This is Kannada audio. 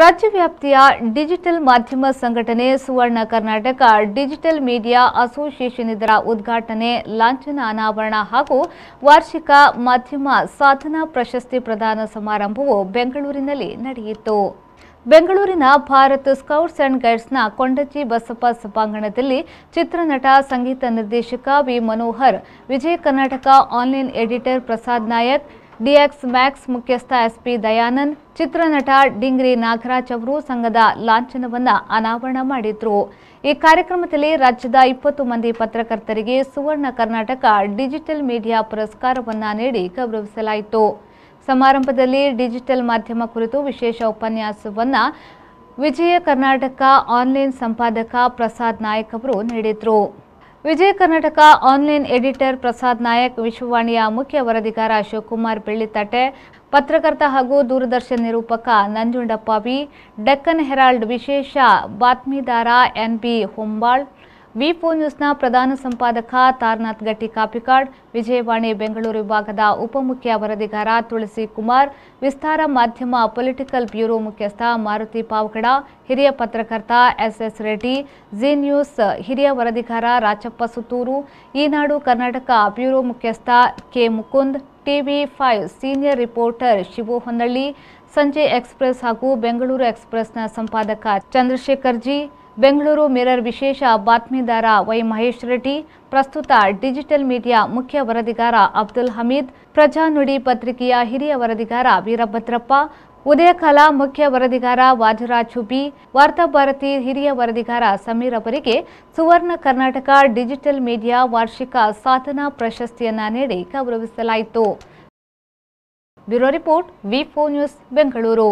ರಾಜ್ಯ ವ್ಯಾಪ್ತಿಯ ಡಿಜಿಟಲ್ ಮಾಧ್ಯಮ ಸಂಘಟನೆ Suvarna Karnataka digital media association ಇದರ ಉದ್ಘಾಟನೆ ಲಾಂಛನ ಅನಾವರಣ ಹಾಗೂ ವಾರ್ಷಿಕ ಮಾಧ್ಯಮ ಸಾಧನಾ ಪ್ರಶಸ್ತಿ ಪ್ರದಾನ ಸಮಾರಂಭವು ಬೆಂಗಳೂರಿನಲ್ಲಿ ನಡೆಯಿತು ಬೆಂಗಳೂರಿನ ಭಾರತ್ ಸ್ಕೌಟ್ಸ್ ಅಂಡ್ ಗೈಡ್ಸ್ನ ಕೊಂಡಜ್ಜಿ ಬಸಪ್ಪ ಸಭಾಂಗಣದಲ್ಲಿ ಚಿತ್ರನಟ ಸಂಗೀತ ನಿರ್ದೇಶಕ V Manohar Vijaya Karnataka online editor Prasad Nayak DX Max ಮುಖ್ಯಸ್ಥ ಎಸ್ಪಿ ದಯಾನಂದ್ ಚಿತ್ರನಟ ಡಿಂಗ್ರಿ ನಾಗರಾಜ್ ಅವರು ಸಂಘದ ಲಾಂಛನವನ್ನು ಅನಾವರಣ ಮಾಡಿದ್ರು ಈ ಕಾರ್ಯಕ್ರಮದಲ್ಲಿ ರಾಜ್ಯದ ಇಪ್ಪತ್ತು ಮಂದಿ ಪತ್ರಕರ್ತರಿಗೆ ಸುವರ್ಣ ಕರ್ನಾಟಕ ಡಿಜಿಟಲ್ ಮೀಡಿಯಾ ಪುರಸ್ಕಾರವನ್ನು ನೀಡಿ ಗೌರವಿಸಲಾಯಿತು ಸಮಾರಂಭದಲ್ಲಿ ಡಿಜಿಟಲ್ ಮಾಧ್ಯಮ ಕುರಿತು ವಿಶೇಷ ಉಪನ್ಯಾಸವನ್ನು ವಿಜಯ ಕರ್ನಾಟಕ ಆನ್ಲೈನ್ ಸಂಪಾದಕ ಪ್ರಸಾದ್ ನಾಯಕ್ ಅವರು ನೀಡಿದರು ವಿಜಯ ಕರ್ನಾಟಕ ಆನ್ಲೈನ್ ಎಡಿಟರ್ ಪ್ರಸಾದ್ ನಾಯಕ್ ವಿಶ್ವವಾಣಿಯ ಮುಖ್ಯ ವರದಿಗಾರ ಶಿವಕುಮಾರ್ ಬೆಳ್ಳಿತಟ್ಟೆ ಪತ್ರಕರ್ತ ಹಾಗೂ ದೂರದರ್ಶನ ನಿರೂಪಕ ನಂಜುಂಡಪ್ಪ ವಿ ಡೆಕ್ಕನ್ ಹೆರಾಲ್ಡ್ ವಿಶೇಷ ಬಾತ್ಮೀದಾರ N B Hombal V four ನ್ಯೂಸ್ನ ಪ್ರಧಾನ ಸಂಪಾದಕ ತಾರನಾಥ್ ಗಟ್ಟಿ ಕಾಪಿಕಾಡ್ ವಿಜಯವಾಣಿ ಬೆಂಗಳೂರು ವಿಭಾಗದ ಉಪಮುಖ್ಯ ವರದಿಗಾರ ತುಳಸಿ ಕುಮಾರ್ ವಿಸ್ತಾರ ಮಾಧ್ಯಮ ಪೊಲಿಟಿಕಲ್ ಬ್ಯೂರೋ ಮುಖ್ಯಸ್ಥ ಮಾರುತಿ ಪಾವಗಡ ಹಿರಿಯ ಪತ್ರಕರ್ತ ಎಸ್ಎಸ್ ರೆಡ್ಡಿ ಜಿ ನ್ಯೂಸ್ ಹಿರಿಯ ವರದಿಗಾರ ರಾಚಪ್ಪ ಸುತ್ತೂರು ಈನಾಡು ಕರ್ನಾಟಕ ಬ್ಯೂರೋ ಮುಖ್ಯಸ್ಥ K Mukund TV five senior reporter Shivu Honnalli Sanje express ಹಾಗೂ ಬೆಂಗಳೂರು ಎಕ್ಸ್ಪ್ರೆಸ್ನ ಸಂಪಾದಕ ಚಂದ್ರಶೇಖರ್ಜಿ ಬೆಂಗಳೂರು ಮಿರರ್ ವಿಶೇಷ ಬಾತ್ಮೀದಾರ ವೈ ಮಹೇಶ್ ರೆಡ್ಡಿ ಪ್ರಸ್ತುತ ಡಿಜಿಟಲ್ ಮೀಡಿಯಾ ಮುಖ್ಯ ವರದಿಗಾರ ಅಬ್ದುಲ್ ಹಮೀದ್ ಪ್ರಜಾ ನುಡಿ ಪತ್ರಿಕೆಯ ಹಿರಿಯ ವರದಿಗಾರ ವೀರಭದ್ರಪ್ಪ ಉದಯಕಾಲ ಮುಖ್ಯ ವರದಿಗಾರ ವಾಜರಾಜ್ ಹುಬಿ ವಾರ್ತಾಭಾರತಿ ಹಿರಿಯ ವರದಿಗಾರ ಸಮೀರ್ ಅವರಿಗೆ ಸುವರ್ಣ ಕರ್ನಾಟಕ ಡಿಜಿಟಲ್ ಮೀಡಿಯಾ ವಾರ್ಷಿಕ ಸಾಧನಾ ಪ್ರಶಸ್ತಿಯನ್ನ ನೀಡಿ ಗೌರವಿಸಲಾಯಿತು bureau report V news Bengaluru